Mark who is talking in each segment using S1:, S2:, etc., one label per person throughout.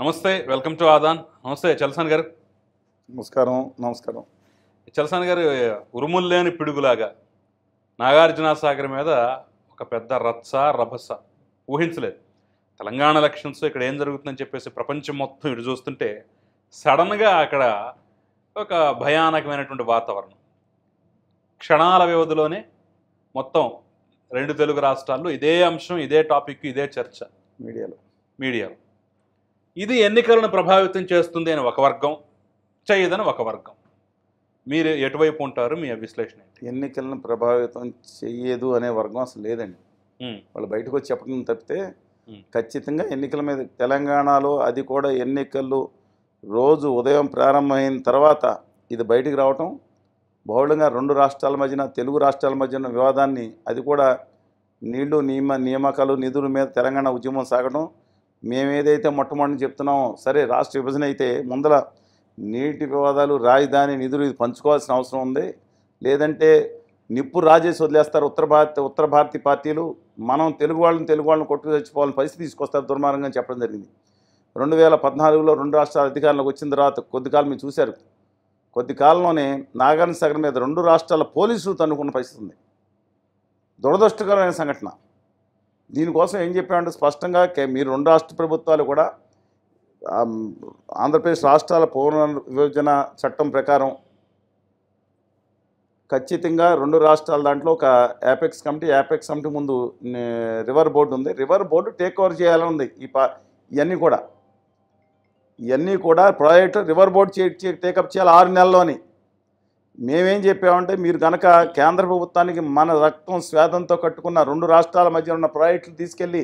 S1: నమస్తే welcome to ఆదాన్ నమస్తే చలసాన్ గారు
S2: నమస్కారం నమస్కారం
S1: చలసాన్ గారు లేని పిడుగులాగా నాగార్జున సాగర్ మీద ఒక పెద్ద రత్స రభస ఊహించలేదు తెలంగాణ ఎలక్షన్స్ ఇక్కడ ఏం జరుగుతుందని చెప్పేసి ప్రపంచం మొత్తం ఇటు చూస్తుంటే సడన్గా అక్కడ ఒక భయానకమైనటువంటి వాతావరణం క్షణాల వ్యవధిలోనే మొత్తం రెండు తెలుగు రాష్ట్రాల్లో ఇదే అంశం ఇదే టాపిక్ ఇదే చర్చ మీడియాలో మీడియాలో ఇది ఎన్నికలను ప్రభావితం చేస్తుంది అని ఒక వర్గం చేయదని ఒక వర్గం మీరు ఎటువైపు ఉంటారు మీ విశ్లేషణ ఎన్నికలను ప్రభావితం చేయదు అనే వర్గం అసలు లేదండి
S2: వాళ్ళు బయటకు వచ్చి చెప్పడం తప్పితే ఖచ్చితంగా ఎన్నికల మీద తెలంగాణలో అది కూడా ఎన్నికలు రోజు ఉదయం ప్రారంభమైన తర్వాత ఇది బయటికి రావటం బహుళంగా రెండు రాష్ట్రాల మధ్యన తెలుగు రాష్ట్రాల మధ్యన వివాదాన్ని అది కూడా నీళ్లు నియమ నియామకాలు నిధుల మీద తెలంగాణ ఉద్యమం సాగడం మేము ఏదైతే మొట్టమొదటి చెప్తున్నామో సరే రాష్ట్ర విభజన అయితే ముందల నీటి వివాదాలు రాజధాని నిధులు ఇది పంచుకోవాల్సిన అవసరం ఉంది లేదంటే నిప్పు రాజేసి వదిలేస్తారు ఉత్తర భారత ఉత్తర భారతీయ పార్టీలు మనం తెలుగు వాళ్ళని తెలుగు వాళ్ళని కొట్టుకు తెచ్చిపోవాలని పరిస్థితి తీసుకొస్తారు దుర్మార్గంగా చెప్పడం జరిగింది రెండు వేల పద్నాలుగులో రెండు రాష్ట్రాల అధికారంలోకి వచ్చిన తర్వాత కొద్ది కాలం మీరు చూశారు కొద్ది కాలంలోనే నాగార్జునసాగర్ మీద రెండు రాష్ట్రాల పోలీసులు తన్నుకున్న పరిస్థితి ఉంది దురదృష్టకరమైన సంఘటన దీనికోసం ఏం చెప్పామంటే స్పష్టంగా మీరు రెండు రాష్ట్ర ప్రభుత్వాలు కూడా ఆంధ్రప్రదేశ్ రాష్ట్రాల విభజన చట్టం ప్రకారం ఖచ్చితంగా రెండు రాష్ట్రాల దాంట్లో ఒక యాపెక్స్ కమిటీ యాపెక్స్ కమిటీ ముందు రివర్ బోర్డు ఉంది రివర్ బోర్డు టేక్ ఓవర్ చేయాలని ఉంది ఈ పా ఇవన్నీ కూడా ఇవన్నీ కూడా ప్రాజెక్టు రివర్ బోర్డు టేకప్ చేయాలి ఆరు నెలల్లోని మేమేం చెప్పామంటే మీరు కనుక కేంద్ర ప్రభుత్వానికి మన రక్తం స్వేదంతో కట్టుకున్న రెండు రాష్ట్రాల మధ్య ఉన్న ప్రాజెక్టులు తీసుకెళ్ళి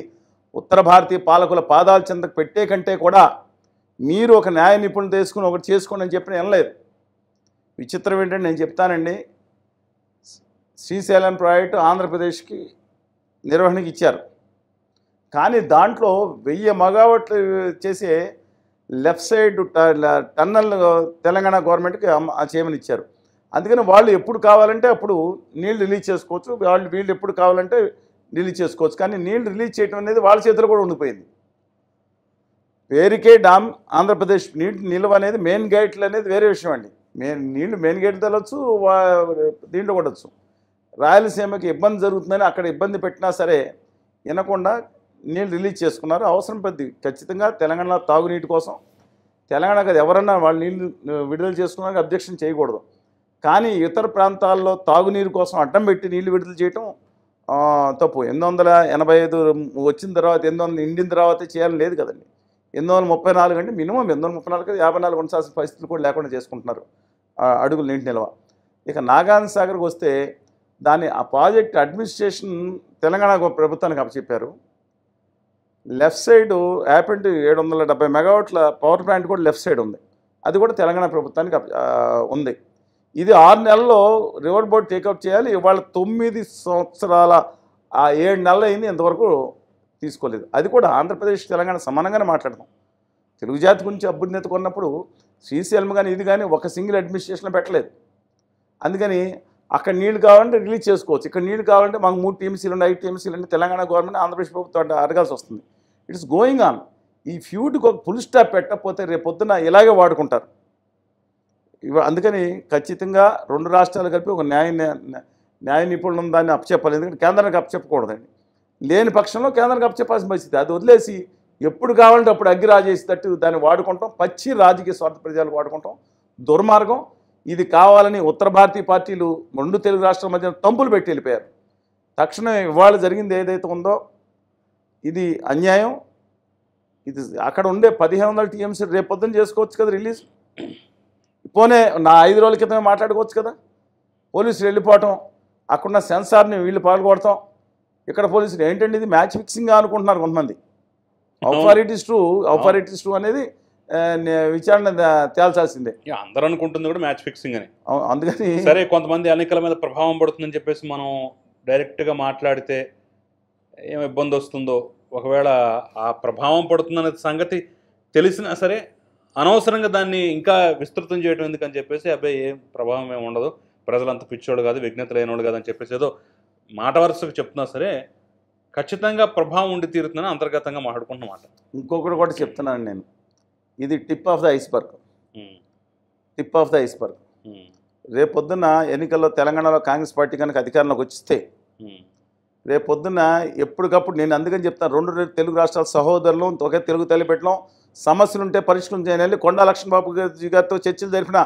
S2: ఉత్తర భారతీయ పాలకుల పాదాల చెందకు పెట్టే కంటే కూడా మీరు ఒక న్యాయ నిపుణులు తీసుకుని ఒకటి చేసుకోండి అని చెప్పిన వినలేదు లేదు విచిత్రం ఏంటంటే నేను చెప్తానండి శ్రీశైలం ప్రాజెక్టు ఆంధ్రప్రదేశ్కి నిర్వహణకి ఇచ్చారు కానీ దాంట్లో వెయ్యి మగావట్లు చేసే లెఫ్ట్ సైడ్ టన్నల్ తెలంగాణ గవర్నమెంట్కి చేయమని ఇచ్చారు అందుకని వాళ్ళు ఎప్పుడు కావాలంటే అప్పుడు నీళ్ళు రిలీజ్ చేసుకోవచ్చు వాళ్ళు వీళ్ళు ఎప్పుడు కావాలంటే రిలీజ్ చేసుకోవచ్చు కానీ నీళ్ళు రిలీజ్ చేయడం అనేది వాళ్ళ చేతిలో కూడా ఉండిపోయింది పేరుకే డామ్ ఆంధ్రప్రదేశ్ నీటి నిల్వ అనేది మెయిన్ గేట్లు అనేది వేరే విషయం అండి మెయిన్ నీళ్లు మెయిన్ గేట్ తెలవచ్చు దీంట్లో కొట్టచ్చు రాయలసీమకి ఇబ్బంది జరుగుతుందని అక్కడ ఇబ్బంది పెట్టినా సరే వినకుండా నీళ్ళు రిలీజ్ చేసుకున్నారు అవసరం పెద్ద ఖచ్చితంగా తెలంగాణ తాగునీటి కోసం తెలంగాణకు ఎవరన్నా వాళ్ళు నీళ్ళు విడుదల చేసుకున్నాక అబ్జెక్షన్ చేయకూడదు కానీ ఇతర ప్రాంతాల్లో తాగునీరు కోసం అడ్డం పెట్టి నీళ్లు విడుదల చేయటం తప్పు ఎనిమిది వందల ఎనభై ఐదు వచ్చిన తర్వాత ఎనిమిది వందలు నిండిన తర్వాత చేయాలని లేదు కదండి ఎనిమిది వందల ముప్పై నాలుగు అంటే మినిమం ఎనిమిది వందల ముప్పై నాలుగు యాభై నాలుగు కొనసాల్సిన పరిస్థితులు కూడా లేకుండా చేసుకుంటున్నారు అడుగులు నీటి నిల్వ ఇక నాగార్జున సాగర్కి వస్తే దాని ఆ ప్రాజెక్ట్ అడ్మినిస్ట్రేషన్ తెలంగాణ ప్రభుత్వానికి అప్పచెప్పారు లెఫ్ట్ సైడ్ యాపెంట్ ఏడు వందల డెబ్బై మెగావాట్ల పవర్ ప్లాంట్ కూడా లెఫ్ట్ సైడ్ ఉంది అది కూడా తెలంగాణ ప్రభుత్వానికి ఉంది ఇది ఆరు నెలల్లో రివర్ బోర్డు టేకప్ చేయాలి ఇవాళ తొమ్మిది సంవత్సరాల ఆ ఏడు నెలలు అయింది ఇంతవరకు తీసుకోలేదు అది కూడా ఆంధ్రప్రదేశ్ తెలంగాణ సమానంగానే మాట్లాడతాం తెలుగు జాతి గురించి అభ్యున్నత కొన్నప్పుడు శ్రీశైలం కానీ ఇది కానీ ఒక సింగిల్ అడ్మినిస్ట్రేషన్ పెట్టలేదు అందుకని అక్కడ నీళ్లు కావాలంటే రిలీజ్ చేసుకోవచ్చు ఇక్కడ నీళ్లు కావాలంటే మాకు మూడు టీఎంసీలు ఉన్నాయి ఐదు టీఎంసీలు అంటే తెలంగాణ గవర్నమెంట్ ఆంధ్రప్రదేశ్ ప్రభుత్వం అడగాల్సి వస్తుంది ఇట్స్ గోయింగ్ ఆన్ ఈ ఫ్యూడ్కి ఒక ఫుల్ స్టాప్ పెట్టకపోతే రేపొద్దున ఇలాగే వాడుకుంటారు ఇవ అందుకని ఖచ్చితంగా రెండు రాష్ట్రాలు కలిపి ఒక న్యాయ న్యాయ నిపుణులను దాన్ని అప్పచెప్పాలి ఎందుకంటే కేంద్రానికి అప్పచెప్పకూడదండి లేని పక్షంలో కేంద్రానికి అప్పచెప్పాల్సిన పరిస్థితి అది వదిలేసి ఎప్పుడు కావాలంటే అప్పుడు అగ్గి రాజేసేటట్టు దాన్ని వాడుకుంటాం పచ్చి రాజకీయ స్వార్థ ప్రజలు వాడుకుంటాం దుర్మార్గం ఇది కావాలని ఉత్తర భారతీయ పార్టీలు రెండు తెలుగు రాష్ట్రాల మధ్య తంపులు పెట్టి వెళ్ళిపోయారు తక్షణం ఇవాళ జరిగింది ఏదైతే ఉందో ఇది అన్యాయం ఇది అక్కడ ఉండే పదిహేను వందల టీఎంసీ రేపొద్దున చేసుకోవచ్చు కదా రిలీజ్ పోనే నా ఐదు రోజుల క్రితమే మాట్లాడుకోవచ్చు కదా పోలీసులు వెళ్ళిపోవటం అక్కడున్న సెన్సార్ని వీళ్ళు పాల్గొడతాం ఇక్కడ పోలీసులు ఏంటండి ఇది మ్యాచ్ ఫిక్సింగ్గా అనుకుంటున్నారు కొంతమంది అవుఫారిటీస్ టూ అవుఫారిటీస్ టు
S1: అనేది విచారణ తేల్చాల్సిందే అందరూ అనుకుంటుంది కూడా మ్యాచ్ ఫిక్సింగ్ అని అందుకని సరే కొంతమంది ఎన్నికల మీద ప్రభావం పడుతుందని చెప్పేసి మనం డైరెక్ట్గా మాట్లాడితే ఏం ఇబ్బంది వస్తుందో ఒకవేళ ఆ ప్రభావం పడుతుందనే సంగతి తెలిసినా సరే అనవసరంగా దాన్ని ఇంకా విస్తృతం చేయడం ఎందుకని చెప్పేసి అబ్బాయి ఏం ప్రభావం ఏమి ఉండదు ప్రజలంత పిచ్చోడు కాదు విఘ్నత లేనివాడు కాదని చెప్పేసి ఏదో మాట వరుసకు చెప్తున్నా సరే ఖచ్చితంగా ప్రభావం ఉండి తీరుతుందని అంతర్గతంగా మాట్లాడుకుంటున్నమాట
S2: ఇంకొకటి కూడా చెప్తున్నాను నేను ఇది tip of the iceberg tip of the iceberg రేపొద్దున ఎన్నికల్లో తెలంగాణలో కాంగ్రెస్ పార్టీ కనుక అధికారంలోకి వచ్చిస్తే రేపొద్దున ఎప్పటికప్పుడు నేను అందుకని చెప్తాను రెండు తెలుగు రాష్ట్రాల సహోదరులు ఒకే తెలుగు తల్లిపెట్టడం సమస్యలుంటే పరిష్కరించని చేయాలని కొండా లక్ష్మణబాబు గారితో చర్చలు జరిపిన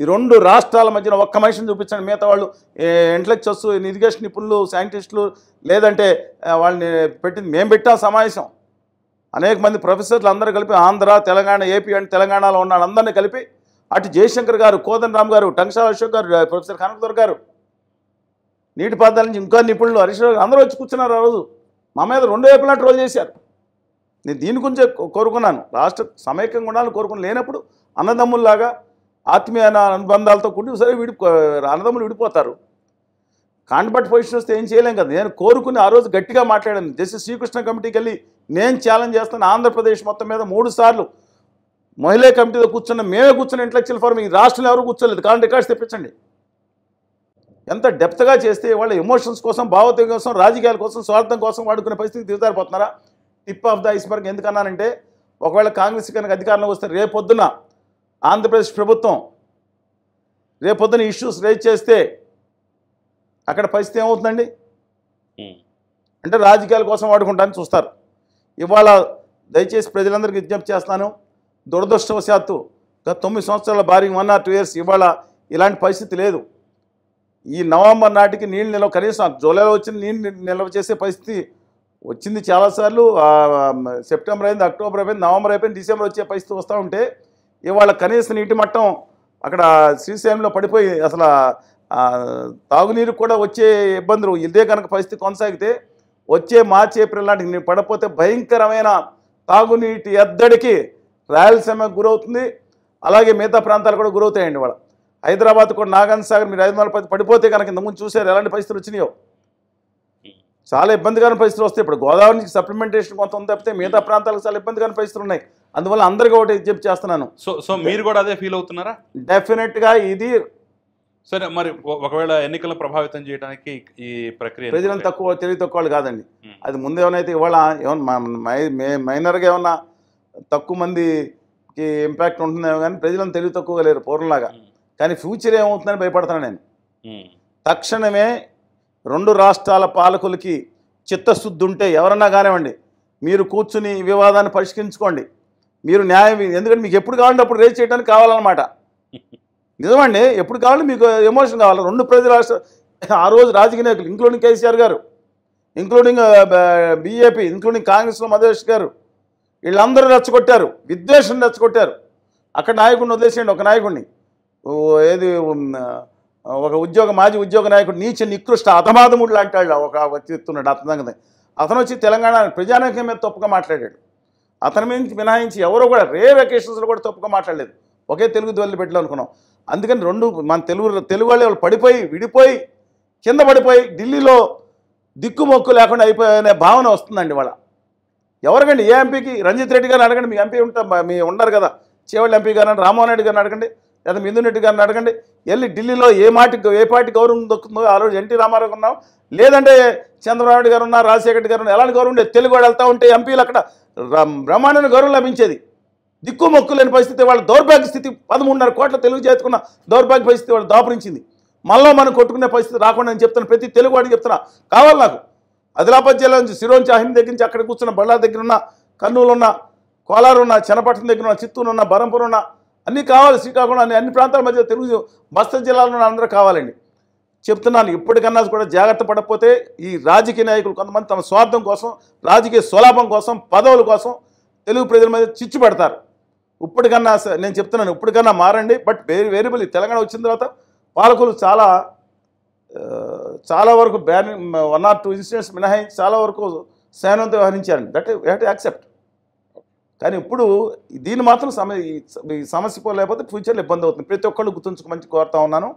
S2: ఈ రెండు రాష్ట్రాల మధ్యన ఒక్క మనిషిని చూపించండి మిగతా వాళ్ళు ఇంటలెక్చువల్స్ ఇరిగేషన్ నిపుణులు సైంటిస్టులు లేదంటే వాళ్ళని పెట్టింది మేము పెట్టాం సమావేశం అనేక మంది ప్రొఫెసర్లు అందరూ కలిపి ఆంధ్ర తెలంగాణ ఏపీ అండ్ తెలంగాణలో ఉన్న అందరినీ కలిపి అటు జయశంకర్ గారు కోదండరామ్ గారు టంకశాల అశోక్ గారు ప్రొఫెసర్ కనకదొర గారు నీటి పాదాల నుంచి ఇంకా నిపుణులు హరీష్ అందరూ వచ్చి కూర్చున్నారు ఆ రోజు మా మీద రెండు వైపులా ట్రోల్ చేశారు నేను దీని గురించే కోరుకున్నాను రాష్ట్ర సమైక్యంగా ఉండాలని కోరుకుని లేనప్పుడు అన్నదమ్ముల్లాగా ఆత్మీయ అనుబంధాలతో కూడి సరే విడి అన్నదమ్ములు విడిపోతారు కాండబట్ పొజిషన్ వస్తే ఏం చేయలేం కదా నేను కోరుకుని ఆ రోజు గట్టిగా మాట్లాడాను జస్టిస్ శ్రీకృష్ణ కమిటీకి వెళ్ళి నేను ఛాలెంజ్ చేస్తాను ఆంధ్రప్రదేశ్ మొత్తం మీద మూడు సార్లు మహిళా కమిటీలో కూర్చున్న మేమే కూర్చున్న ఇంటలెక్చువల్ ఫోరం ఈ రాష్ట్రంలో ఎవరు కూర్చోలేదు కానీ రికార్డ్స్ తెప్పించండి ఎంత డెప్త్గా చేస్తే వాళ్ళ ఎమోషన్స్ కోసం భావోద్వేగం కోసం రాజకీయాల కోసం స్వార్థం కోసం వాడుకునే పరిస్థితి దిగుతారిపోతున్నారా టిప్ ఆఫ్ ద ఐస్బర్గ్ ఎందుకన్నానంటే ఒకవేళ కాంగ్రెస్ కనుక అధికారంలోకి వస్తే రేపొద్దున ఆంధ్రప్రదేశ్ ప్రభుత్వం రేపొద్దున ఇష్యూస్ రేజ్ చేస్తే అక్కడ పరిస్థితి ఏమవుతుందండి అంటే రాజకీయాల కోసం వాడుకుంటానికి చూస్తారు ఇవాళ దయచేసి ప్రజలందరికీ విజ్ఞప్తి చేస్తాను దురదృష్టవశాత్తు గత తొమ్మిది సంవత్సరాల భారీ వన్ ఆర్ టూ ఇయర్స్ ఇవాళ ఇలాంటి పరిస్థితి లేదు ఈ నవంబర్ నాటికి నీళ్ళు నిల్వ కనీసం జూలైలో వచ్చిన నీళ్ళు నిల్వ చేసే పరిస్థితి వచ్చింది చాలాసార్లు సెప్టెంబర్ అయింది అక్టోబర్ అయిపోయింది నవంబర్ అయిపోయింది డిసెంబర్ వచ్చే పరిస్థితి వస్తూ ఉంటే ఇవాళ కనీస నీటి మట్టం అక్కడ శ్రీశైలంలో పడిపోయి అసలు తాగునీరు కూడా వచ్చే ఇబ్బందులు ఇదే కనుక పరిస్థితి కొనసాగితే వచ్చే మార్చి ఏప్రిల్ నాటికి నేను పడపోతే భయంకరమైన తాగునీటి ఎద్దడికి రాయలసీమకు గురవుతుంది అలాగే మిగతా ప్రాంతాలు కూడా గురవుతాయండి వాళ్ళ హైదరాబాద్ కూడా నాగాన్ సాగర్ మీరు ఐదు వందల పడిపోతే కనుక ఇంతకుముందు చూసారు ఎలాంటి పరిస్థితులు వచ్చినాయో చాలా ఇబ్బందికరమైన పరిస్థితులు వస్తాయి ఇప్పుడు గోదావరి నుంచి సప్లిమెంటేషన్ కొంత ఉంది తప్పితే మిగతా ప్రాంతాలకు చాలా ఇబ్బందికరమైన పరిస్థితులు ఉన్నాయి అందువల్ల అందరికీ ఒకటి చెప్పి చేస్తున్నాను సో సో మీరు కూడా
S1: అదే ఫీల్ అవుతున్నారా
S2: డెఫినెట్గా ఇది
S1: సరే మరి ఒకవేళ ఎన్నికలను ప్రభావితం చేయడానికి ఈ ప్రక్రియ ప్రజలను
S2: తక్కువ తెలివి తక్కువ కాదండి అది ముందు ఏమైనా ఇవాళ ఏమన్నా మైనర్గా ఏమన్నా తక్కువ మందికి ఇంపాక్ట్ ఉంటుందేమో కానీ ప్రజలను తెలివి తక్కువగా లేరు పూర్వంలాగా కానీ ఫ్యూచర్ ఏమవుతుందని భయపడతాను నేను తక్షణమే రెండు రాష్ట్రాల పాలకులకి చిత్తశుద్ధి ఉంటే ఎవరన్నా కానివ్వండి మీరు కూర్చుని వివాదాన్ని పరిష్కరించుకోండి మీరు న్యాయం ఎందుకంటే మీకు ఎప్పుడు కావాలంటే అప్పుడు రేజ్ చేయడానికి కావాలన్నమాట నిజమండి ఎప్పుడు కావాలంటే మీకు ఎమోషన్ కావాలి రెండు ప్రజల ఆ రోజు రాజకీయ నాయకులు ఇంక్లూడింగ్ కేసీఆర్ గారు ఇంక్లూడింగ్ బీఏపీ ఇంక్లూడింగ్ కాంగ్రెస్లో మధేష్ గారు వీళ్ళందరూ రెచ్చగొట్టారు విద్వేషం రెచ్చగొట్టారు అక్కడ నాయకుడిని వదిలేసేయండి ఒక నాయకుడిని ఏది ఒక ఉద్యోగ మాజీ ఉద్యోగ నాయకుడు నీచ నికృష్ట అధమాధముడు లాంటి వాళ్ళు ఒక చెప్తున్నాడు అతను అతను వచ్చి తెలంగాణ ప్రజానాయకం మీద తప్పుగా మాట్లాడాడు అతని మీద మినహాయించి ఎవరో కూడా రే వెకేషన్స్లో కూడా తప్పుగా మాట్లాడలేదు ఒకే తెలుగు దొల్లి పెట్టాలనుకున్నాం అందుకని రెండు మన తెలుగు తెలుగు వాళ్ళు పడిపోయి విడిపోయి కింద పడిపోయి ఢిల్లీలో దిక్కుమొక్కు లేకుండా అయిపోయనే భావన వస్తుందండి వాళ్ళ ఎవరికండి ఏ ఎంపీకి రంజిత్ రెడ్డి గారిని అడగండి మీ ఎంపీ ఉంటా మీ ఉండరు కదా చేవళ్ళ ఎంపీ అని రామ్మోహన్ రెడ్డి గారిని అడగండి లేదా మిందురెడ్డి గారిని అడగండి వెళ్ళి ఢిల్లీలో ఏ మాటి ఏ పార్టీ గౌరవం దొక్కుతుందో ఆ రోజు ఎన్టీ రామారావు ఉన్నాం లేదంటే చంద్రబాబు గారు ఉన్నారు రెడ్డి గారు ఉన్నారు ఎలాంటి గౌరవం ఉండేది తెలుగు వెళ్తూ ఉంటే ఎంపీలు అక్కడ బ్రహ్మాండమైన గౌరవం లభించేది దిక్కు మొక్కు లేని పరిస్థితి వాళ్ళ దౌర్భాగ్య స్థితి పదమూడున్నర కోట్ల తెలుగు చేతుకున్న దౌర్భాగ్య పరిస్థితి వాళ్ళు దాపురించింది మళ్ళీ మనం కొట్టుకునే పరిస్థితి రాకుండా అని చెప్తున్నా ప్రతి తెలుగు వాడికి చెప్తున్నా కావాలి నాకు ఆదిలాబాద్ జిల్లా నుంచి శిరోన్ చాహిన్ దగ్గర నుంచి అక్కడ కూర్చున్న బళ్ళార్ దగ్గర ఉన్న కర్నూలు ఉన్న కోలారు ఉన్న చెనపట్నం దగ్గర ఉన్న చిత్తూరు ఉన్న బరంపూర్ ఉన్న అన్నీ కావాలి శ్రీకాకుళం అన్ని అన్ని ప్రాంతాల మధ్య తెలుగు మస్త జిల్లాలో అందరూ కావాలండి చెప్తున్నాను ఇప్పటికన్నా కూడా జాగ్రత్త పడకపోతే ఈ రాజకీయ నాయకులు కొంతమంది తమ స్వార్థం కోసం రాజకీయ స్వలాభం కోసం పదవుల కోసం తెలుగు ప్రజల మధ్య చిచ్చు పెడతారు ఇప్పటికన్నా నేను చెప్తున్నాను ఇప్పటికన్నా మారండి బట్ వేరే వేరియబుల్ తెలంగాణ వచ్చిన తర్వాత పాలకులు చాలా చాలా వరకు ban one or two incidents మినహాయించి చాలా వరకు సహనంతో వ్యవహరించారండి that you have to accept కానీ ఇప్పుడు దీన్ని మాత్రం సమస్య సమస్య లేకపోతే ఫ్యూచర్లో ఇబ్బంది అవుతుంది ప్రతి ఒక్కళ్ళు గుర్తుంచుకోమని కోరుతా ఉన్నాను